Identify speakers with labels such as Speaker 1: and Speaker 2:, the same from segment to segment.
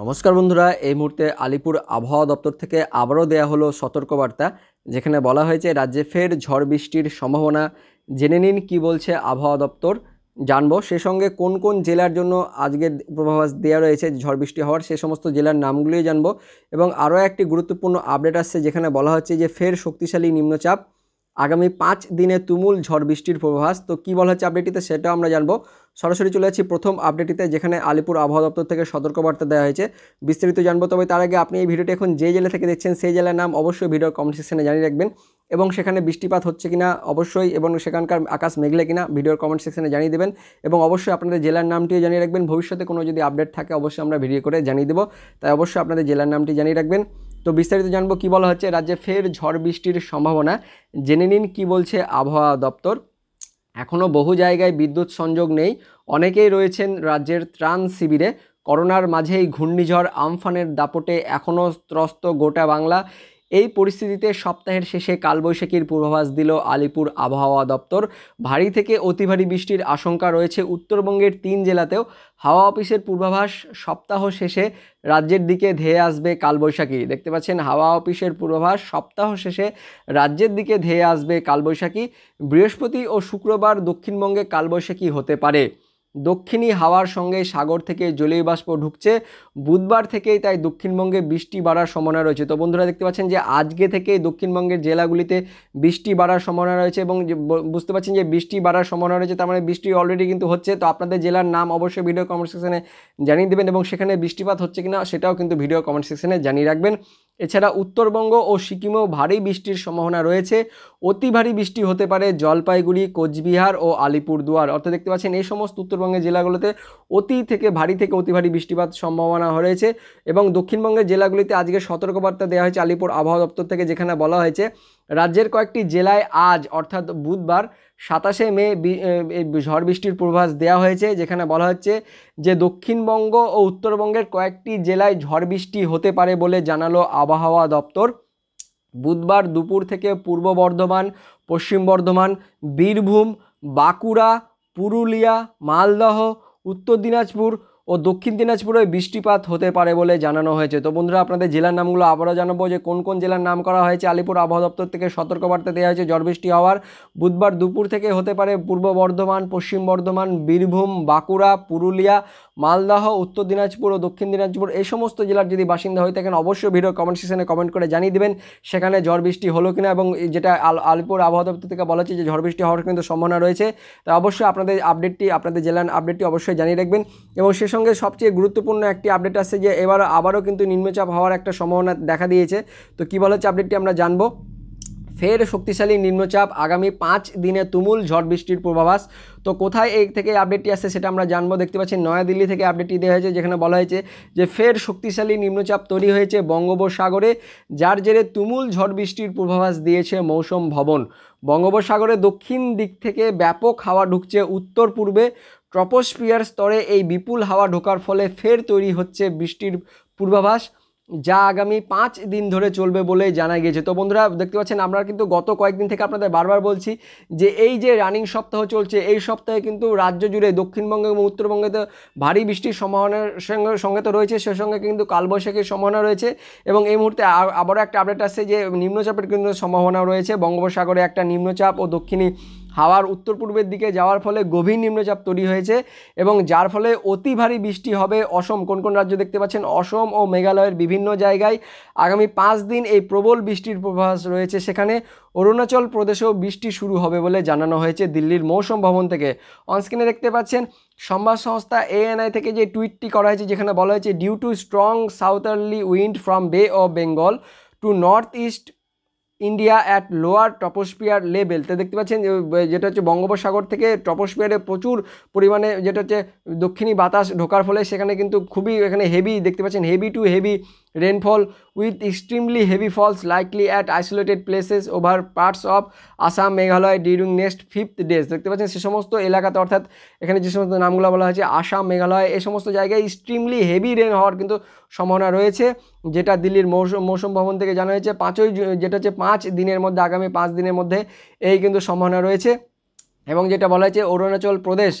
Speaker 1: নমস্কার বন্ধুরা এই মুহূর্তে আলিপুর আবহাওয়া দপ্তর থেকে আবারও দেয়া হলো সতর্কবার্তা যেখানে বলা হয়েছে রাজ্যে ফের ঝড় বৃষ্টির সম্ভাবনা জেনে নিন কি বলছে আবহাওয়া দপ্তর জানবো সে সঙ্গে কোন কোন জেলার জন্য আজকের পূর্বাভাস দেওয়া রয়েছে ঝড় বৃষ্টি হওয়ার সে সমস্ত জেলার নামগুলিও জানবো এবং আরও একটি গুরুত্বপূর্ণ আপডেট আসছে যেখানে বলা হচ্ছে যে ফের শক্তিশালী নিম্নচাপ আগামী পাঁচ দিনে তুমুল ঝড় বৃষ্টির পূর্বাভাস তো কী বলা হচ্ছে আপডেটটিতে সেটাও আমরা জানবো সরাসরি চলে যাচ্ছি প্রথম আপডেটটিতে যেখানে আলিপুর আবহাওয়া দপ্তর থেকে সতর্কবার্তা দেওয়া হয়েছে বিস্তারিত জানবো তবে তার আগে আপনি এই ভিডিওটি এখন যে জেলা থেকে দেখছেন সেই জেলার নাম অবশ্যই ভিডিও কমেন্ট সেকশনে জানিয়ে রাখবেন এবং সেখানে বৃষ্টিপাত হচ্ছে কিনা অবশ্যই এবং সেখানকার আকাশ মেঘলে কিনা ভিডিওর কমেন্ট সেকশনে জানিয়ে দেবেন এবং অবশ্যই আপনাদের জেলার নামটিও জানিয়ে রাখবেন ভবিষ্যতে কোনো যদি আপডেট থাকে অবশ্যই আমরা ভিডিও করে জানিয়ে দেবো তাই অবশ্যই আপনাদের জেলার নামটি জানিয়ে রাখবেন তো বিস্তারিত জানবো কি বলা হচ্ছে রাজ্যে ফের ঝড় বৃষ্টির সম্ভাবনা জেনে নিন কি বলছে আবহাওয়া দপ্তর এখনও বহু জায়গায় বিদ্যুৎ সংযোগ নেই অনেকেই রয়েছেন রাজ্যের ত্রাণ শিবিরে করোনার মাঝেই ঘূর্ণিঝড় আমফানের দাপটে এখনও ত্রস্ত গোটা বাংলা এই পরিস্থিতিতে সপ্তাহের শেষে কালবৈশাখীর পূর্বাভাস দিল আলিপুর আবহাওয়া দপ্তর ভারী থেকে অতি ভারী বৃষ্টির আশঙ্কা রয়েছে উত্তরবঙ্গের তিন জেলাতেও হাওয়া অফিসের পূর্বাভাস সপ্তাহ শেষে রাজ্যের দিকে ধেয়ে আসবে কালবৈশাখী দেখতে পাচ্ছেন হাওয়া অফিসের পূর্বাভাস সপ্তাহ শেষে রাজ্যের দিকে ধেয়ে আসবে কালবৈশাখী বৃহস্পতি ও শুক্রবার দক্ষিণবঙ্গে কালবৈশাখী হতে পারে দক্ষিণী হাওয়ার সঙ্গে সাগর থেকে জলীয় বাষ্প ঢুকছে বুধবার থেকেই তাই দক্ষিণবঙ্গে বৃষ্টি বাড়ার সম্ভাবনা রয়েছে তো বন্ধুরা দেখতে পাচ্ছেন যে আজকে থেকে দক্ষিণবঙ্গের জেলাগুলিতে বৃষ্টি বাড়ার সম্ভাবনা রয়েছে এবং বুঝতে পারছেন যে বৃষ্টি বাড়ার সম্ভাবনা রয়েছে তার মানে বৃষ্টি অলরেডি কিন্তু হচ্ছে তো আপনাদের জেলার নাম অবশ্যই ভিডিও কমেন্ট সেকশনে জানিয়ে দেবেন এবং সেখানে বৃষ্টিপাত হচ্ছে কিনা সেটাও কিন্তু ভিডিও কমেন্ট সেকশনে জানিয়ে রাখবেন এছাড়া উত্তরবঙ্গ ও সিকিমেও ভারী বৃষ্টির সম্ভাবনা রয়েছে অতি ভারী বৃষ্টি হতে পারে জলপাইগুড়ি কোচবিহার ও আলিপুরদুয়ার অর্থাৎ দেখতে পাচ্ছেন এই সমস্ত উত্তরবঙ্গের জেলাগুলোতে অতি থেকে ভারী থেকে অতি ভারী বৃষ্টিপাত সম্ভাবনা রয়েছে এবং দক্ষিণবঙ্গের জেলাগুলিতে আজকে সতর্কবার্তা দেওয়া হয়েছে আলিপুর আবহাওয়া দপ্তর থেকে যেখানে বলা হয়েছে রাজ্যের কয়েকটি জেলায় আজ অর্থাৎ বুধবার সাতাশে মে ঝড় বৃষ্টির পূর্বাভাস দেওয়া হয়েছে যেখানে বলা হচ্ছে যে দক্ষিণবঙ্গ ও উত্তরবঙ্গের কয়েকটি জেলায় ঝড় বৃষ্টি হতে পারে বলে জানালো আবহাওয়া দপ্তর বুধবার দুপুর থেকে পূর্ব বর্ধমান পশ্চিম বর্ধমান বীরভূম বাঁকুড়া পুরুলিয়া মালদহ উত্তর দিনাজপুর ও দক্ষিণ দিনাজপুরে বৃষ্টিপাত হতে পারে বলে জানানো হয়েছে তো বন্ধুরা আপনাদের জেলার নামগুলো আবারও জানাবো যে কোন কোন জেলার নাম করা হয়েছে আলিপুর আবহাওয়া দপ্তর থেকে সতর্কবার্তা দেওয়া হয়েছে ঝড় বৃষ্টি হওয়ার বুধবার দুপুর থেকে হতে পারে পূর্ব বর্ধমান পশ্চিম বর্ধমান বীরভূম বাঁকুড়া পুরুলিয়া মালদহ উত্তর দিনাজপুর ও দক্ষিণ দিনাজপুর এই সমস্ত জেলার যদি বাসিন্দা হয়ে থাকেন অবশ্যই ভিডিও কমেন্ট সেকশনে কমেন্ট করে জানিয়ে দেবেন সেখানে ঝড় বৃষ্টি হলো কিনা এবং যেটা আলিপুর আবহাওয়া দপ্তর থেকে বলা হচ্ছে যে ঝড় বৃষ্টি হওয়ার কিন্তু সম্ভাবনা রয়েছে তাই অবশ্যই আপনাদের আপডেটটি আপনাদের জেলার আপডেটটি অবশ্যই জানিয়ে রাখবেন এবং সে সঙ্গে সবচেয়ে গুরুত্বপূর্ণ একটি আপডেট আছে যে এবার আবারও কিন্তু নিম্নচাপ হওয়ার একটা সম্ভাবনা দেখা দিয়েছে তো কী বলা হচ্ছে আপডেটটি আমরা জানবো ফের শক্তিশালী নিম্নচাপ আগামী পাঁচ দিনে তুমুল ঝড় বৃষ্টির পূর্বাভাস তো কোথায় এই থেকে আপডেটটি আসছে সেটা আমরা জানবো দেখতে পাচ্ছি নয়াদিল্লি থেকে আপডেটটি দেওয়া হয়েছে যেখানে বলা হয়েছে যে ফের শক্তিশালী নিম্নচাপ তৈরি হয়েছে বঙ্গোপসাগরে যার জেরে তুমুল ঝড় বৃষ্টির পূর্বাভাস দিয়েছে মৌসুম ভবন বঙ্গোপসাগরে দক্ষিণ দিক থেকে ব্যাপক হাওয়া ঢুকছে উত্তর পূর্বে ট্রপোস্পিয়ার স্তরে এই বিপুল হাওয়া ঢোকার ফলে ফের তৈরি হচ্ছে বৃষ্টির পূর্বাভাস যা আগামী পাঁচ দিন ধরে চলবে বলে জানা গিয়েছে তো বন্ধুরা দেখতে পাচ্ছেন আমরা কিন্তু গত কয়েকদিন থেকে আপনাদের বারবার বলছি যে এই যে রানিং সপ্তাহ চলছে এই সপ্তাহে কিন্তু রাজ্য জুড়ে দক্ষিণবঙ্গে এবং উত্তরবঙ্গে তো ভারী বৃষ্টির সম্ভাবনার সঙ্গে সঙ্গে তো রয়েছে সে সঙ্গে কিন্তু কালবৈশাখীর সম্ভাবনা রয়েছে এবং এই মুহূর্তে আবারও একটা আপডেট আসছে যে নিম্নচাপের কিন্তু সম্ভাবনা রয়েছে বঙ্গোপসাগরে একটা নিম্নচাপ ও দক্ষিণী হাওয়ার উত্তর পূর্বের দিকে যাওয়ার ফলে গভীর নিম্নচাপ তৈরি হয়েছে এবং যার ফলে অতি ভারী বৃষ্টি হবে অসম কোন কোন রাজ্য দেখতে পাচ্ছেন অসম ও মেঘালয়ের বিভিন্ন জায়গায় আগামী পাঁচ দিন এই প্রবল বৃষ্টির প্রভাস রয়েছে সেখানে অরুণাচল প্রদেশেও বৃষ্টি শুরু হবে বলে জানানো হয়েছে দিল্লির মৌসম ভবন থেকে অনস্ক্রিনে দেখতে পাচ্ছেন সংবাদ সংস্থা এএনআই থেকে যে টুইটটি করা হয়েছে যেখানে বলা হয়েছে due to strong southerly wind from Bay of Bengal to north east India at lower troposphere level তো দেখতে পাচ্ছেন যেটা হচ্ছে বঙ্গোপসাগর থেকে টপোস্পিয়ারে প্রচুর পরিমাণে যেটা হচ্ছে দক্ষিণী বাতাস ঢোকার ফলে সেখানে কিন্তু খুবই এখানে হেভি দেখতে পাচ্ছেন heavy to heavy rainfall with extremely heavy falls likely at isolated places over parts of Assam Meghalaya during next fifth days দেখতে পাচ্ছেন সে সমস্ত এলাকাতে অর্থাৎ এখানে যে সমস্ত নামগুলো বলা হয়েছে আসাম মেঘালয় এই সমস্ত জায়গায় এক্সট্রিমলি হেভি রেন হওয়ার কিন্তু সম্ভাবনা রয়েছে যেটা দিল্লির মৌসুম মৌসুম ভবন থেকে জানা হয়েছে পাঁচই যেটা হচ্ছে পাঁচ দিনের মধ্যে আগামী পাঁচ দিনের মধ্যে এই কিন্তু সম্ভাবনা রয়েছে এবং যেটা বলা হয়েছে Arunachal Pradesh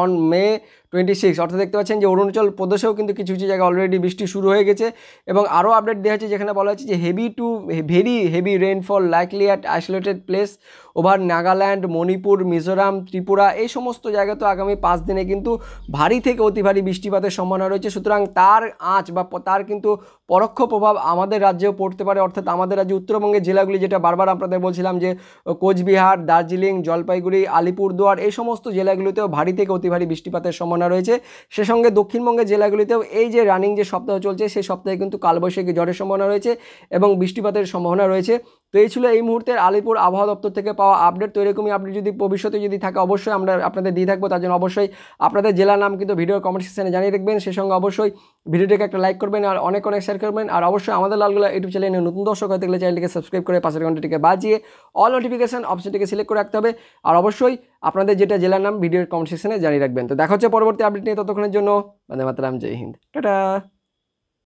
Speaker 1: on May twenty six অর্থাৎ দেখতে পাচ্ছেন যে অরুণাচল প্রদেশেও কিন্তু কিছু কিছু জায়গায় অলরেডি বৃষ্টি শুরু হয়ে গেছে এবং আরও আপডেট দেওয়া হয়েছে যেখানে বলা হয়েছে যে heavy to very heavy rainfall likely at isolated place over Nagaland Manipur Mizoram Tripura এই সমস্ত জায়গা তো আগামী পাঁচ দিনে কিন্তু ভারী থেকে অতি ভারী বৃষ্টিপাতের সম্ভাবনা রয়েছে সুতরাং তার আঁচ বা তার কিন্তু পরোক্ষ প্রভাব আমাদের রাজ্যেও পড়তে পারে অর্থাৎ আমাদের রাজ্যে উত্তরবঙ্গের জেলাগুলি যেটা বারবার আপনাদের বলছিলাম যে কোচবিহার দার্জিলিং জলপাইগুড়ি আলিপুরদুয়ার এই সমস্ত জেলাগুলিতেও ভারী থেকে অতি ভারী বৃষ্টিপাতের সম্ভাবনা সম্ভাবনা রয়েছে সে সঙ্গে দক্ষিণবঙ্গের জেলাগুলিতেও এই যে রানিং যে সপ্তাহ চলছে সেই সপ্তাহে কিন্তু কালবৈশাখী জ্বরের সম্ভাবনা রয়েছে এবং বৃষ্টিপাতের সম্ভাবনা রয়েছে তো এই ছিল এই মুহূর্তের আলিপুর আবহাওয়া দপ্তর থেকে পাওয়া আপডেট তো এরকমই আপনি যদি ভবিষ্যতে যদি থাকে অবশ্যই আমরা আপনাদের দিয়ে থাকবো তার জন্য অবশ্যই আপনাদের জেলার নাম কিন্তু ভিডিও কমেন্ট সেকশানে জানিয়ে রাখবেন সে সঙ্গে অবশ্যই ভিডিওটাকে একটা লাইক করবেন আর অনেক অনেক শেয়ার করবেন আর অবশ্যই আমাদের লালগুলা ইউটিউব চ্যানেলে নতুন দর্শক হয়ে থাকলে চ্যানেলটিকে সাবস্ক্রাইব করে পাশের ঘন্টাটিকে বাজিয়ে অল নোটিফিকেশান অপশনটিকে সিলেক্ট করে রাখতে হবে আর অবশ্যই আপনাদের যেটা জেলার নাম ভিডিওর কমেন্ট সেকশানে জানিয়ে রাখবেন তো দেখা হচ্ছে পরবর্তী আপডেট নিয়ে ততক্ষণের জন্য মানে মাতরাম জয় হিন্দ টাটা